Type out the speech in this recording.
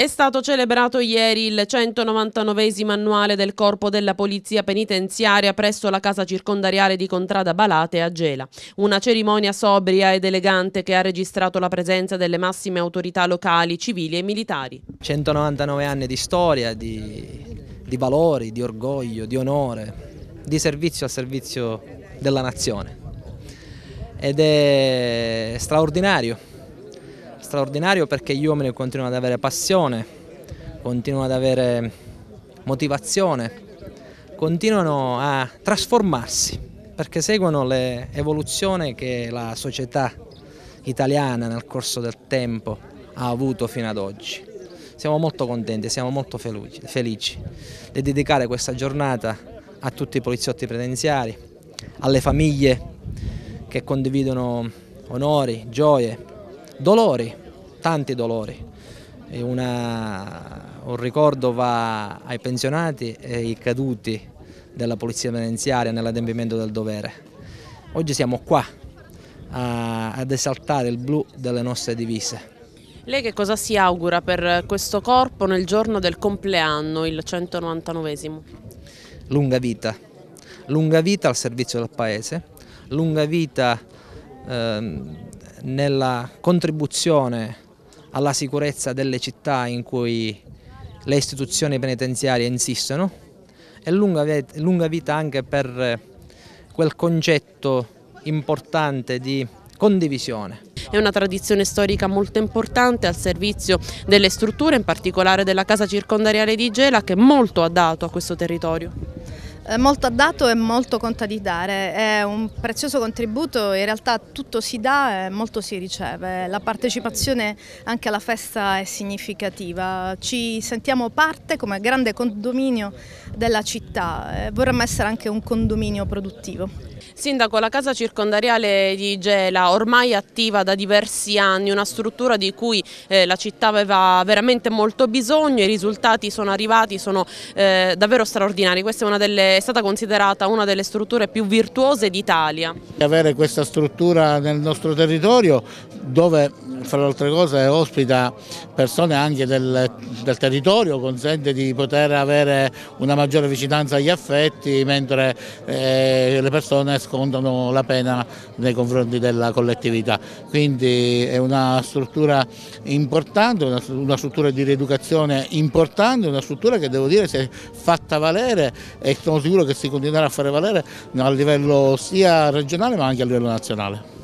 È stato celebrato ieri il 199 annuale del Corpo della Polizia Penitenziaria presso la casa circondariale di Contrada Balate a Gela. Una cerimonia sobria ed elegante che ha registrato la presenza delle massime autorità locali, civili e militari. 199 anni di storia, di, di valori, di orgoglio, di onore, di servizio al servizio della nazione. Ed è straordinario straordinario perché gli uomini continuano ad avere passione, continuano ad avere motivazione, continuano a trasformarsi perché seguono l'evoluzione che la società italiana nel corso del tempo ha avuto fino ad oggi. Siamo molto contenti, siamo molto felici di dedicare questa giornata a tutti i poliziotti predenziari, alle famiglie che condividono onori, gioie, Dolori, tanti dolori. Una, un ricordo va ai pensionati e ai caduti della Polizia Penitenziaria nell'adempimento del dovere. Oggi siamo qua a, ad esaltare il blu delle nostre divise. Lei che cosa si augura per questo corpo nel giorno del compleanno, il 199esimo? Lunga vita, lunga vita al servizio del Paese, lunga vita... Ehm, nella contribuzione alla sicurezza delle città in cui le istituzioni penitenziarie insistono e lunga vita anche per quel concetto importante di condivisione. È una tradizione storica molto importante al servizio delle strutture, in particolare della casa circondariale di Gela che molto ha dato a questo territorio. Eh, molto ha dato e molto conta di dare, è un prezioso contributo, in realtà tutto si dà e molto si riceve, la partecipazione anche alla festa è significativa, ci sentiamo parte come grande condominio della città, eh, vorremmo essere anche un condominio produttivo. Sindaco, la casa circondariale di Gela ormai attiva da diversi anni, una struttura di cui eh, la città aveva veramente molto bisogno, i risultati sono arrivati, sono eh, davvero straordinari, questa è, delle, è, stata considerata una delle strutture più virtuose d'Italia. Avere questa struttura nel nostro territorio dove fra le altre cose ospita persone anche del, del, territorio, consente di poter avere una maggiore vicinanza agli affetti mentre eh, le persone scontano la pena nei confronti della collettività. Quindi è una struttura importante, una, una struttura di rieducazione importante, una struttura che devo dire si è fatta valere e sono sicuro che si continuerà a fare valere a livello sia regionale ma anche a livello nazionale.